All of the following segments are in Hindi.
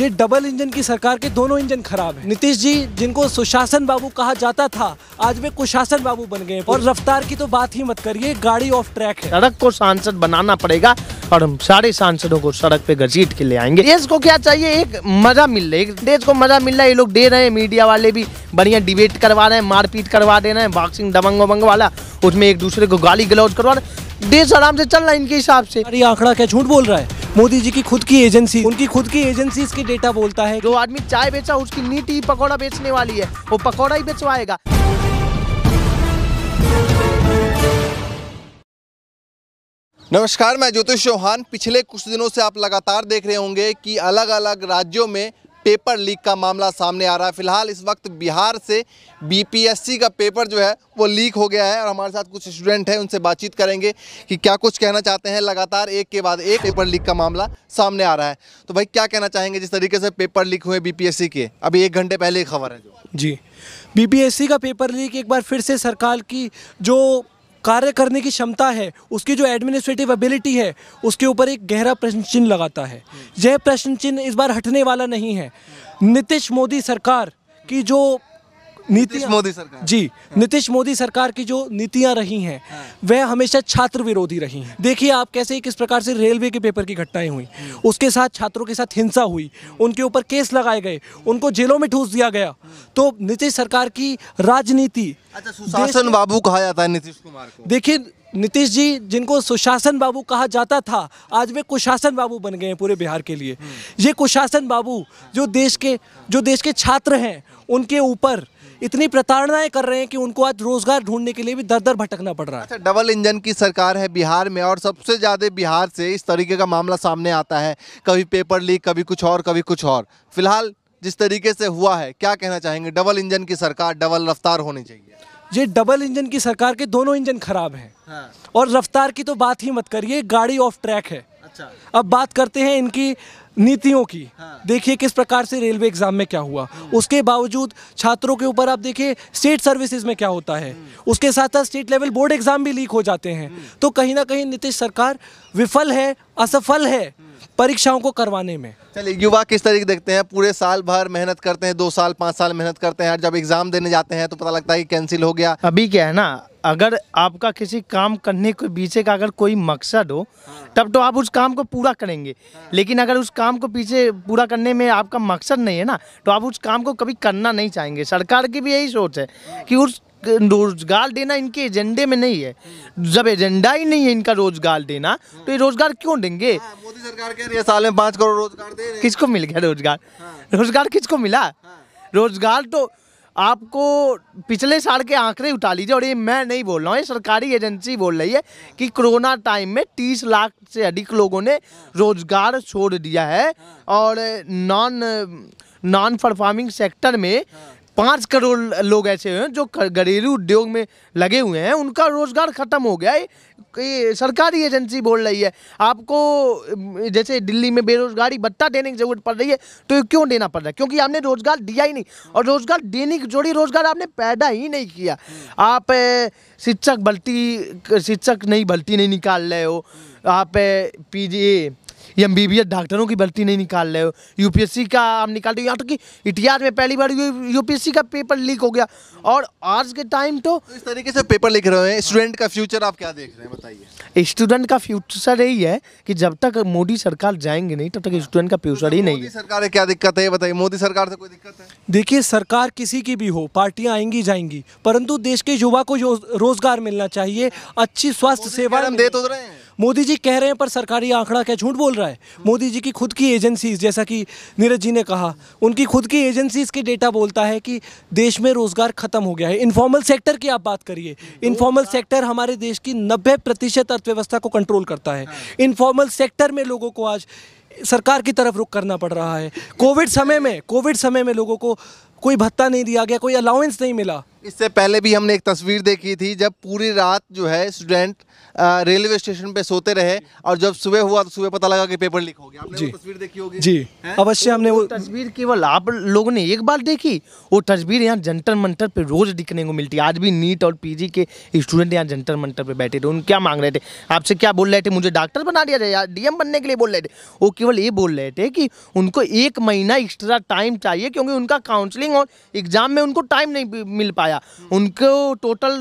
ये डबल इंजन की सरकार के दोनों इंजन खराब है नीतीश जी जिनको सुशासन बाबू कहा जाता था आज वे कुशासन बाबू बन गए और रफ्तार की तो बात ही मत करिए गाड़ी ऑफ ट्रैक है सड़क को सांसद बनाना पड़ेगा और हम सारे सांसदों को सड़क पे घसीट के ले आएंगे देश को क्या चाहिए एक मजा मिल रहा है देश को मजा मिल रहा है ये लोग दे रहे हैं मीडिया वाले भी बढ़िया डिबेट करवा रहे हैं मारपीट करवा दे रहे हैं बॉक्सिंग दबंग वबंग वाला उसमें एक दूसरे को गाली गलौज करवा रहे देश आराम से चल रहा है इनके हिसाब से अरे आंकड़ा क्या झूठ बोल रहा है मोदी जी की खुद की एजेंसी उनकी खुद की एजेंसी इसके डेटा बोलता है जो आदमी चाय बेचा उसकी नीति पकौड़ा बेचने वाली है वो पकौड़ा ही बेचवाएगा नमस्कार मैं ज्योतिष चौहान पिछले कुछ दिनों से आप लगातार देख रहे होंगे कि अलग अलग राज्यों में पेपर लीक का मामला सामने आ रहा है फिलहाल इस वक्त बिहार से बीपीएससी का पेपर जो है वो लीक हो गया है और हमारे साथ कुछ स्टूडेंट हैं उनसे बातचीत करेंगे कि क्या कुछ कहना चाहते हैं लगातार एक के बाद एक पेपर लीक का मामला सामने आ रहा है तो भाई क्या कहना चाहेंगे जिस तरीके से पेपर लीक हुए बी के अभी एक घंटे पहले खबर है जो जी बी का पेपर लीक एक बार फिर से सरकार की जो कार्य करने की क्षमता है उसकी जो एडमिनिस्ट्रेटिव एबिलिटी है उसके ऊपर एक गहरा प्रश्न चिन्ह लगाता है यह प्रश्न चिन्ह इस बार हटने वाला नहीं है नीतीश मोदी सरकार की जो नीतीश मोदी सरकार जी नीतीश मोदी सरकार की जो नीतियां रही हैं हाँ। वह हमेशा छात्र विरोधी रही हैं देखिए आप कैसे किस प्रकार से रेलवे के पेपर की घटनाएं हुई उसके साथ छात्रों के साथ हिंसा हुई उनके ऊपर केस लगाए गए उनको जेलों में ठूस दिया गया तो नीतीश सरकार की राजनीति अच्छा, सुशासन बाबू कहा जाता है नीतीश कुमार देखिए नीतीश जी जिनको सुशासन बाबू कहा जाता था आज वे कुशासन बाबू बन गए हैं पूरे बिहार के लिए हम्म। ये कुशासन बाबू जो देश के जो देश के छात्र हैं उनके ऊपर इतनी प्रताड़नाएं कर रहे हैं कि उनको आज रोजगार ढूंढने के लिए भी दर दर भटकना पड़ रहा है अच्छा डबल इंजन की सरकार है बिहार में और सबसे ज़्यादा बिहार से इस तरीके का मामला सामने आता है कभी पेपर लीक कभी कुछ और कभी कुछ और फिलहाल जिस तरीके से हुआ है क्या कहना चाहेंगे डबल इंजन की सरकार डबल रफ्तार होनी चाहिए ये डबल इंजन की सरकार के दोनों इंजन खराब हैं हाँ। और रफ्तार की तो बात ही मत करिए गाड़ी ऑफ ट्रैक है अच्छा अब बात करते हैं इनकी नीतियों की हाँ। देखिए किस प्रकार से रेलवे एग्जाम में क्या हुआ उसके बावजूद छात्रों के ऊपर आप देखिए स्टेट सर्विसेज में क्या होता है हम्म। उसके साथ साथ स्टेट लेवल बोर्ड एग्जाम भी लीक हो जाते हैं हम्म। तो कहीं ना कहीं नीतीश सरकार विफल है असफल है हम्म। परीक्षाओं को करवाने में चलिए युवा किस तरीके देखते हैं पूरे साल भर मेहनत करते हैं दो साल पाँच साल मेहनत करते हैं जब एग्जाम देने जाते हैं तो पता लगता है कि कैंसिल हो गया अभी क्या है ना अगर आपका किसी काम करने के पीछे का अगर कोई मकसद हो हाँ। तब तो आप उस काम को पूरा करेंगे हाँ। लेकिन अगर उस काम को पीछे पूरा करने में आपका मकसद नहीं है ना तो आप उस काम को कभी करना नहीं चाहेंगे सरकार की भी यही सोच है कि उस रोजगार देना इनके एजेंडे में नहीं है जब एजेंडा ही नहीं है इनका रोजगार देना तो ये रोजगार क्यों देंगे हाँ, मोदी सरकार कह रही है साल में पाँच करोड़ रोजगार दे किसको मिल गया रोजगार रोजगार किसको मिला रोजगार तो आपको पिछले साल के आंकड़े उठा लीजिए और ये मैं नहीं बोल रहा हूँ ये सरकारी एजेंसी बोल रही है कि कोरोना टाइम में तीस लाख से अधिक लोगों ने रोजगार छोड़ दिया है और नॉन नॉन परफॉर्मिंग सेक्टर में पाँच करोड़ लोग ऐसे हैं जो घरेलू उद्योग में लगे हुए हैं उनका रोज़गार ख़त्म हो गया है ये सरकारी एजेंसी बोल रही है आपको जैसे दिल्ली में बेरोज़गारी भत्ता देने की ज़रूरत पड़ रही है तो ये क्यों देना पड़ रहा है क्योंकि आपने रोज़गार दिया ही नहीं और रोज़गार देने की जोड़ी रोज़गार आपने पैदा ही नहीं किया आप शिक्षक भर्ती शिक्षक नहीं भर्ती नहीं निकाल रहे हो आप P M B B S डॉक्टरों की भर्ती नहीं निकाल रहे हो यूपीएससी का आप निकाल रहे हो यहाँ तक कि इतिहास में पहली बार यूपीएससी का पेपर लीक हो गया और आज के टाइम तो, तो इस तरीके से पेपर लिख रहे हैं स्टूडेंट का फ्यूचर आप क्या देख रहे हैं बताइए स्टूडेंट का फ्यूचर यही है कि जब तक मोदी सरकार जाएंगे नहीं तब तक स्टूडेंट हाँ। का फ्यूचर तो ही नहीं है सरकार क्या दिक्कत है बताइए मोदी सरकार से कोई दिक्कत है देखिए सरकार किसी की भी हो पार्टियाँ आएंगी जाएंगी परंतु देश के युवा को रोजगार मिलना चाहिए अच्छी स्वास्थ्य सेवा हम दे तो रहे हैं मोदी जी कह रहे हैं पर सरकारी आंकड़ा क्या झूठ बोल रहा है मोदी जी की खुद की एजेंसीज जैसा कि नीरज जी ने कहा उनकी खुद की एजेंसीज के डेटा बोलता है कि देश में रोज़गार ख़त्म हो गया है इनफॉर्मल सेक्टर की आप बात करिए इनफॉर्मल सेक्टर हमारे देश की नब्बे प्रतिशत अर्थव्यवस्था को कंट्रोल करता है इनफॉर्मल सेक्टर में लोगों को आज सरकार की तरफ रुख करना पड़ रहा है कोविड समय में कोविड समय में लोगों को कोई भत्ता नहीं दिया गया कोई अलाउंस नहीं मिला इससे पहले भी हमने एक तस्वीर देखी थी जब पूरी रात जो है स्टूडेंट रेलवे स्टेशन पे सोते रहे और जब सुबह हुआ तो सुबह पता लगा कि पेपर लीक हो गया आपने जी वो तस्वीर देखी होगी जी अवश्य तो हमने वो तस्वीर केवल आप लोगों ने एक बार देखी वो तस्वीर यहाँ जंटर मंटर पे रोज दिखने को मिलती आज भी नीट और पीजी के स्टूडेंट यहाँ जंटर मंटर पे बैठे थे उन क्या मांग रहे थे आपसे क्या बोल रहे थे मुझे डॉक्टर बना दिया जाए डीएम बनने के लिए बोल रहे थे वो केवल ये बोल रहे थे कि उनको एक महीना एक्स्ट्रा टाइम चाहिए क्योंकि उनका काउंसलिंग और एग्जाम में उनको टाइम नहीं मिल पाया उनको टोटल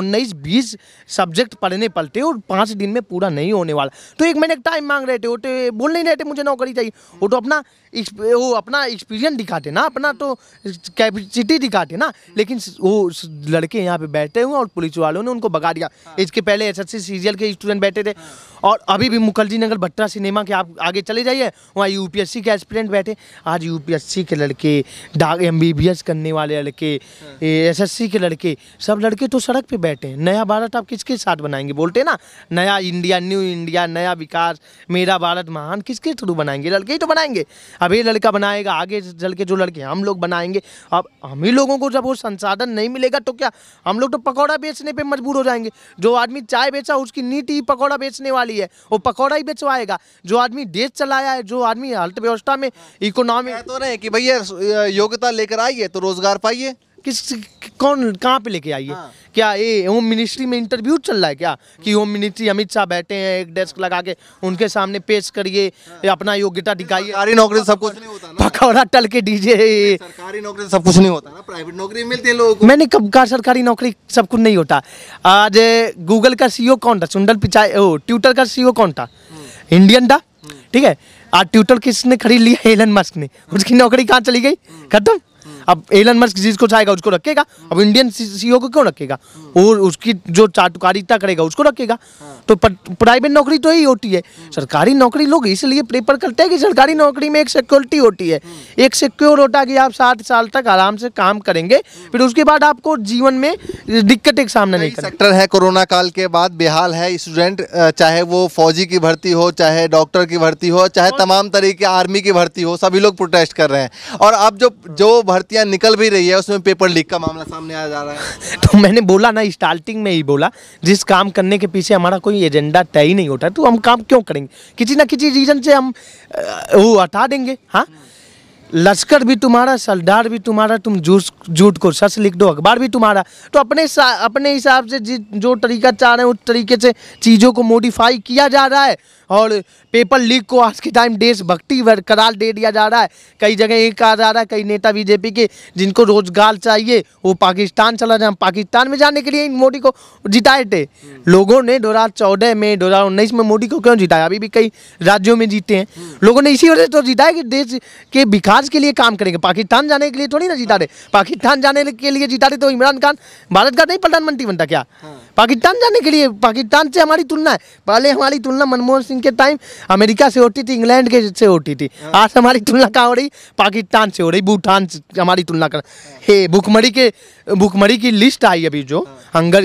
उन्नीस बीस सब्जेक्ट पढ़ने पलटे और पाँच दिन में पूरा नहीं होने वाला तो एक महीने का टाइम मांग रहे थे वो तो बोल नहीं रहे थे मुझे नौकरी चाहिए वो तो अपना वो अपना एक्सपीरियंस दिखाते ना अपना तो कैपेसिटी दिखाते ना लेकिन वो लड़के यहाँ पे बैठे हुए और पुलिस वालों ने उनको भगा दिया हाँ। इसके पहले एस एस के स्टूडेंट बैठे थे और अभी भी मुखर्जी नगर भट्टा सिनेमा के आप आगे चले जाइए वहाँ यू के एस्पिरेंट बैठे आज यू के लड़के डाक एम करने वाले लड़के हाँ। एस के लड़के सब लड़के तो सड़क पे बैठे हैं नया भारत आप किसके साथ बनाएंगे बोलते ना नया इंडिया न्यू इंडिया नया विकास मेरा भारत महान किसके थ्रू बनाएंगे लड़के ही तो बनाएंगे अब ये लड़का बनाएगा आगे चल के जो लड़के हम लोग बनाएंगे अब हम ही लोगों को जब वो संसाधन नहीं मिलेगा तो क्या हम लोग तो पकौड़ा बेचने पर मजबूर हो जाएंगे जो आदमी चाय बेचा उसकी नीति ही पकौड़ा बेचने वाली है वो पकौड़ा ही बेचवाएगा जो आदमी देश चलाया है जो आदमी अर्थव्यवस्था में इकोनॉमी हाँ। तो रहे कि भैया योग्यता लेकर आइए तो रोजगार पाइए किस कौन कहाँ पे लेके आइए हाँ। क्या ये होम मिनिस्ट्री में इंटरव्यू चल रहा है क्या कि होम मिनिस्ट्री अमित शाह बैठे हैं एक डेस्क लगा के उनके सामने पेश करिए हाँ। अपना योग्यता दिखाइए सरकारी नौकरी सब कुछ नहीं होता पकौड़ा टल के डीजे सरकारी नौकरी सब कुछ नहीं होता ना प्राइवेट नौकरी मिलती है लोगों को मैंने कब कहा सरकारी नौकरी सब कुछ नहीं होता आज गूगल का सी e कौन था सुंदर पिचाई ट्विटर का सी e कौन था इंडियन हम्म। था हम्म। ठीक है आज ट्विटर किसने खरीद लिया एलन मस्क ने उसकी नौकरी कहाँ चली गई हम्म। खत्म अब एलन मस्क जिसको चाहेगा उसको रखेगा अब इंडियन सीईओ e को क्यों रखेगा हम्म। और उसकी जो चाटुकारिता करेगा उसको रखेगा हाँ। तो प्राइवेट नौकरी तो यही होती है सरकारी नौकरी लोग इसलिए प्रेफर करते हैं कि सरकारी नौकरी में एक सिक्योरिटी होती है हम्म। एक सिक्योर होता है कि आप सात साल तक आराम से काम करेंगे हम्म। फिर उसके बाद आपको जीवन में दिक्कत एक सामना नहीं सेक्टर है कोरोना काल के बाद बेहाल है स्टूडेंट चाहे वो फौजी की भर्ती हो चाहे डॉक्टर की भर्ती हो चाहे तमाम तरीके आर्मी की भर्ती हो सभी लोग प्रोटेस्ट कर रहे हैं और अब जो हाँ। जो भर्ती क्या निकल भी रही है उसमें पेपर लीक का मामला सामने आ जा रहा है तो मैंने बोला ना स्टार्टिंग में ही बोला जिस काम करने के पीछे हमारा कोई एजेंडा तय ही नहीं होता तो हम काम क्यों करेंगे किसी ना किसी रीजन से हम वो हटा देंगे हाँ लश्कर भी तुम्हारा सरदार भी तुम्हारा तुम जूस झूठ को सच लिख दो अखबार भी तुम्हारा तो अपने अपने हिसाब से जो तरीका चाह रहे हैं उस तरीके से चीज़ों को मॉडिफाई किया जा रहा है और पेपर लीक को आज के टाइम देश भक्ति बरकरार दे दिया जा रहा है कई जगह ये कहा जा रहा है कई नेता बीजेपी के जिनको रोजगार चाहिए वो पाकिस्तान चला जाए पाकिस्तान में जाने के लिए इन मोदी को जिताए थे लोगों ने दो में दो में मोदी को क्यों जिताया अभी भी कई राज्यों में जीते हैं लोगों ने इसी वजह से तो जिताया कि देश के विकास के लिए काम करेंगे पाकिस्तान जाने के लिए थोड़ी ना जिता रहे पाकिस्तान जाने के लिए जिता रहे तो इमरान खान भारत का नहीं प्रधानमंत्री बनता क्या हाँ। पाकिस्तान जाने के लिए पाकिस्तान से हमारी तुलना है पहले हमारी तुलना मनमोहन सिंह के टाइम अमेरिका से होती थी इंग्लैंड के से होती थी हाँ। आज हमारी तुलना कहाँ हो रही पाकिस्तान से हो रही भूटान से हमारी तुलना कर हे भूखमरी के भुखमरी की लिस्ट आई अभी जो हंगर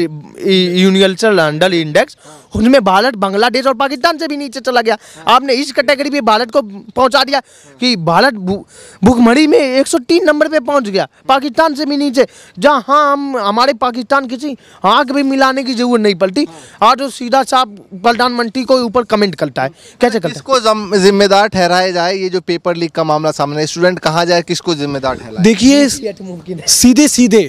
यूनिवर्सल हंडल इंडेक्स उसमें भारत बांग्लादेश और पाकिस्तान से भी नीचे चला गया आपने इस कैटेगरी में भारत को पहुंचा दिया कि भारत भुखमरी में 103 नंबर पे पहुंच गया पाकिस्तान से भी नीचे जहां हाँ हम हमारे पाकिस्तान किसी आँख भी मिलाने की जरूरत नहीं पड़ती आज वो सीधा साफ प्रधानमंत्री को ऊपर कमेंट करता है कैसे करता इसको जिम्मेदार ठहराया जाए ये जो पेपर लीक का मामला सामने स्टूडेंट कहाँ जाए किसको जिम्मेदार ठहरा देखिए सीधे सीधे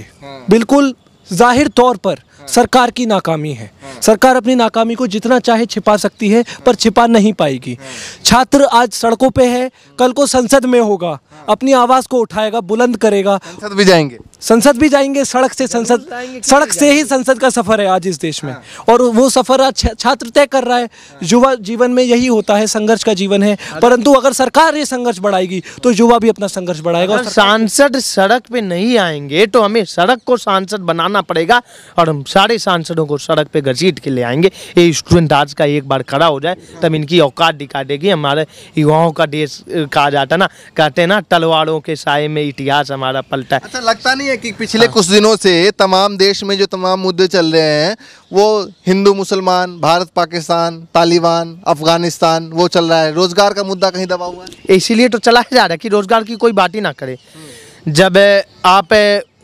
बिल्कुल जाहिर तौर पर हाँ। सरकार की नाकामी है सरकार अपनी नाकामी को जितना चाहे छिपा सकती है पर छिपा नहीं पाएगी छात्र आज सड़कों पे है कल को संसद में होगा अपनी आवाज़ को उठाएगा बुलंद करेगा संसद भी जाएंगे संसद भी जाएंगे सड़क से संसद सड़क से ही संसद का सफ़र है आज इस देश में हाँ। और वो सफ़र आज छात्र तय कर रहा है युवा जीवन में यही होता है संघर्ष का जीवन है हाँ, परंतु अगर सरकार ये संघर्ष बढ़ाएगी तो युवा भी अपना संघर्ष बढ़ाएगा सांसद सड़क पे नहीं आएंगे तो हमें सड़क को सांसद बनाना पड़ेगा और हम सारे सांसदों को सड़क पे गजी जीत के ले आएंगे ये स्टूडेंट आज का एक बार खड़ा हो जाए तब इनकी औकात दिखा देगी हमारे युवाओं का देश कहा जाता ना कहते हैं ना तलवारों के साय में इतिहास हमारा पलटा है अच्छा लगता नहीं है कि पिछले कुछ दिनों से तमाम देश में जो तमाम मुद्दे चल रहे हैं वो हिंदू मुसलमान भारत पाकिस्तान तालिबान अफगानिस्तान वो चल रहा है रोजगार का मुद्दा कहीं दबा हुआ है इसीलिए तो चलाया जा रहा है कि रोजगार की कोई बात ही ना करे जब आप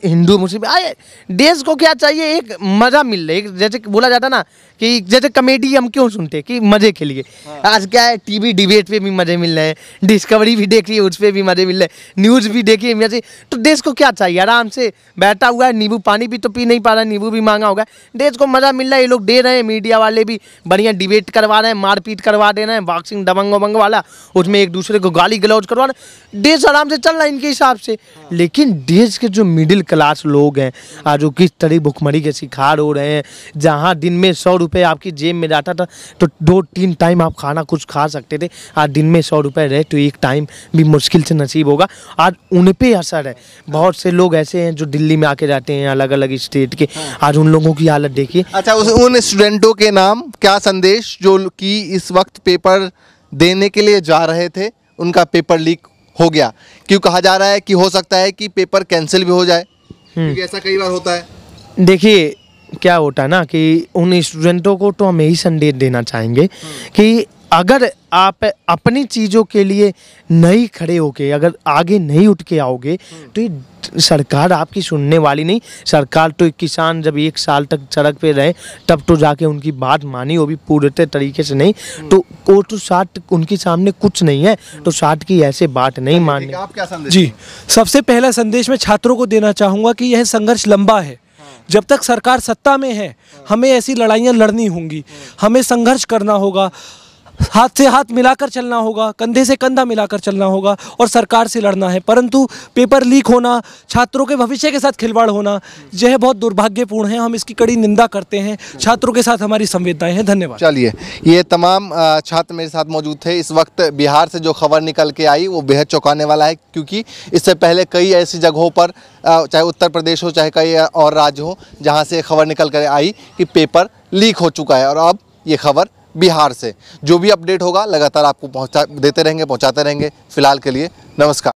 हिंदू मुस्लिम आए देश को क्या चाहिए एक मज़ा मिल रहा है जैसे बोला जाता ना कि जैसे कमेडी हम क्यों सुनते हैं कि मजे के लिए हाँ। आज क्या है टीवी डिबेट पे भी मजे मिल रहे हैं डिस्कवरी भी देख रही है उस पर भी मजे मिल रहे हैं न्यूज भी देखिए रही तो देश को क्या चाहिए आराम से बैठा हुआ है नींबू पानी भी तो पी नहीं पा रहा नींबू भी मांगा होगा देश को मजा मिल रहा है ये लोग दे रहे हैं मीडिया वाले भी बढ़िया डिबेट करवा रहे हैं मारपीट करवा दे रहे हैं बॉक्सिंग दबंग वबंग वाला उसमें एक दूसरे को गाली गलौज करवा रहे देश आराम से चल रहा है इनके हिसाब से हाँ। लेकिन देश के जो मिडिल क्लास लोग हैं आज वो किस तरह भुखमरी के शिकार हो रहे हैं जहाँ दिन में सौ रुपये आपकी जेब में जाता था तो दो तीन टाइम आप खाना कुछ खा सकते थे आज दिन में सौ रुपये रहे तो एक टाइम भी मुश्किल से नसीब होगा आज उन पर असर है बहुत से लोग ऐसे हैं जो दिल्ली में आके जाते हैं अलग अलग स्टेट के हाँ। आज उन लोगों की हालत देखिए अच्छा उस उन स्टूडेंटों के नाम क्या संदेश जो कि इस वक्त पेपर देने के लिए जा रहे थे उनका पेपर लीक हो गया क्यों कहा जा रहा है कि हो सकता है कि पेपर कैंसिल भी हो जाए हम्म। क्योंकि ऐसा कई बार होता है देखिए क्या होता है ना कि उन स्टूडेंटों को तो हम यही संदेश देना चाहेंगे कि अगर आप अपनी चीज़ों के लिए नहीं खड़े होके अगर आगे नहीं उठ के आओगे तो ये सरकार आपकी सुनने वाली नहीं सरकार तो किसान जब एक साल तक सड़क पे रहे तब तो जाके उनकी बात मानी वो भी पूरे तरीके से नहीं हम्म। तो वो तो साठ उनके सामने कुछ नहीं है तो हम्म। साठ की ऐसे बात नहीं अच्छा, माननी जी सबसे पहला संदेश मैं छात्रों को देना चाहूँगा कि यह संघर्ष लंबा है जब तक सरकार सत्ता में है हमें ऐसी लड़ाइयाँ लड़नी होंगी हमें संघर्ष करना होगा हाथ से हाथ मिलाकर चलना होगा कंधे से कंधा मिलाकर चलना होगा और सरकार से लड़ना है परंतु पेपर लीक होना छात्रों के भविष्य के साथ खिलवाड़ होना यह बहुत दुर्भाग्यपूर्ण है हम इसकी कड़ी निंदा करते हैं छात्रों के साथ हमारी संवेदनाएं हैं धन्यवाद चलिए ये तमाम छात्र मेरे साथ मौजूद थे इस वक्त बिहार से जो खबर निकल के आई वो बेहद चौंकाने वाला है क्योंकि इससे पहले कई ऐसी जगहों पर चाहे उत्तर प्रदेश हो चाहे कई और राज्य हो जहाँ से खबर निकल कर आई कि पेपर लीक हो चुका है और अब ये खबर बिहार से जो भी अपडेट होगा लगातार आपको पहुँचा देते रहेंगे पहुँचाते रहेंगे फिलहाल के लिए नमस्कार